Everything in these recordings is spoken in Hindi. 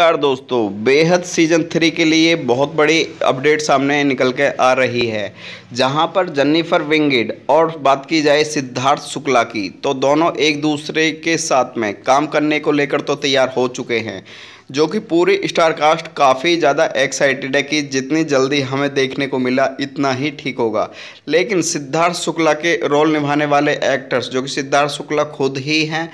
नमस्कार दोस्तों बेहद सीजन थ्री के लिए बहुत बड़ी अपडेट सामने निकल के आ रही है जहां पर जन्नीफर विंगेड और बात की जाए सिद्धार्थ शुक्ला की तो दोनों एक दूसरे के साथ में काम करने को लेकर तो तैयार हो चुके हैं जो कि पूरे स्टार कास्ट काफ़ी ज़्यादा एक्साइटेड है कि जितनी जल्दी हमें देखने को मिला इतना ही ठीक होगा लेकिन सिद्धार्थ शुक्ला के रोल निभाने वाले एक्टर्स जो कि सिद्धार्थ शुक्ला खुद ही हैं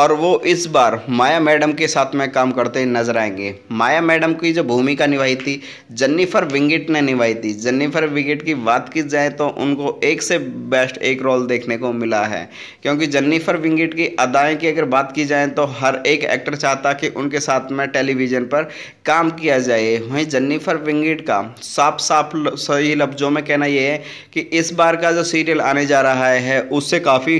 और वो इस बार माया मैडम के साथ में काम करते नजर आएंगे माया मैडम की जो भूमिका निभाई थी जन्नीफर विंगिट ने निभाई थी जन्नीफर विंगिट की बात की जाए तो उनको एक से बेस्ट एक रोल देखने को मिला है क्योंकि जन्नीफर विंगिट की अदाएँ की अगर बात की जाए तो हर एक एक्टर चाहता कि उनके साथ में टेलीविज़न पर काम किया जाए वहीं जन्नीफर विंगेट का साफ साफ सही लफ्ज़ों में कहना यह है कि इस बार का जो सीरियल आने जा रहा है उससे काफ़ी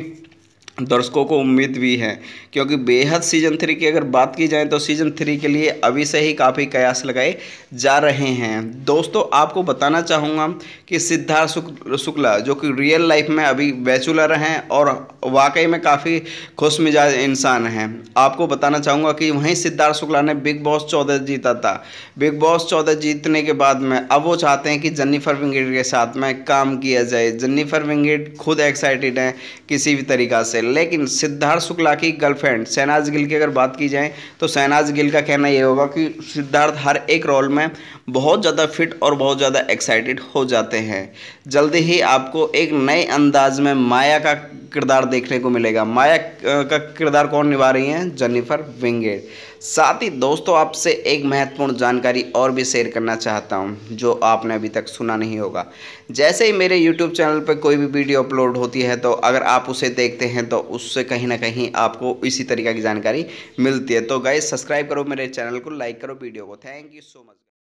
दर्शकों को उम्मीद भी है क्योंकि बेहद सीजन थ्री की अगर बात की जाए तो सीजन थ्री के लिए अभी से ही काफ़ी कयास लगाए जा रहे हैं दोस्तों आपको बताना चाहूँगा कि सिद्धार्थ शुक्ला जो कि रियल लाइफ में अभी बैचुलर हैं और वाकई में काफ़ी खुश मिजाज इंसान हैं आपको बताना चाहूँगा कि वहीं सिद्धार्थ शुक्ला ने बिग बॉस चौदह जीता था बिग बॉस चौदह जीतने के बाद में अब वो चाहते हैं कि जन्नीफर विंगेट के साथ में काम किया जाए जन्नीफर विंगेट खुद एक्साइटेड हैं किसी भी तरीका से लेकिन सिद्धार्थ शुक्ला की गर्लफ्रेंड शहनाज गिल की अगर बात की जाए तो शहनाज गिल का कहना यह होगा कि सिद्धार्थ हर एक रोल में बहुत ज़्यादा फिट और बहुत ज़्यादा एक्साइटेड हो जाते हैं जल्दी ही आपको एक नए अंदाज में माया का किरदार देखने को मिलेगा माया का किरदार कौन निभा रही हैं जेनिफर विंगेड साथ ही दोस्तों आपसे एक महत्वपूर्ण जानकारी और भी शेयर करना चाहता हूं जो आपने अभी तक सुना नहीं होगा जैसे ही मेरे YouTube चैनल पर कोई भी वीडियो अपलोड होती है तो अगर आप उसे देखते हैं तो तो उससे कहीं ना कहीं आपको इसी तरीके की जानकारी मिलती है तो गाइज सब्सक्राइब करो मेरे चैनल को लाइक करो वीडियो को थैंक यू सो मच